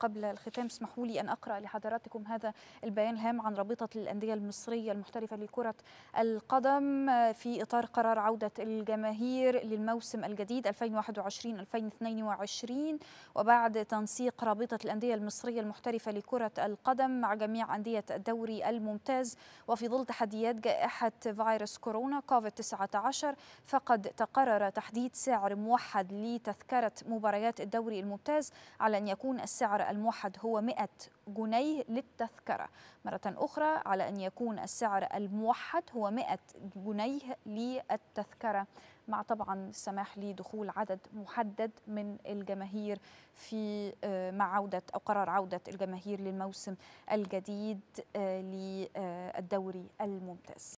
قبل الختام اسمحوا لي أن أقرأ لحضراتكم هذا البيان الهام عن رابطة الأندية المصرية المحترفة لكرة القدم في إطار قرار عودة الجماهير للموسم الجديد 2021-2022 وبعد تنسيق رابطة الأندية المصرية المحترفة لكرة القدم مع جميع أندية الدوري الممتاز وفي ظل تحديات جائحة فيروس كورونا كوفيد 19 فقد تقرر تحديد سعر موحد لتذكرة مباريات الدوري الممتاز على أن يكون السعر الموحد هو 100 جنيه للتذكرة مرة أخرى على أن يكون السعر الموحد هو 100 جنيه للتذكرة مع طبعا السماح لدخول عدد محدد من الجماهير في آه، مع عودة أو قرار عودة الجماهير للموسم الجديد آه، للدوري الممتاز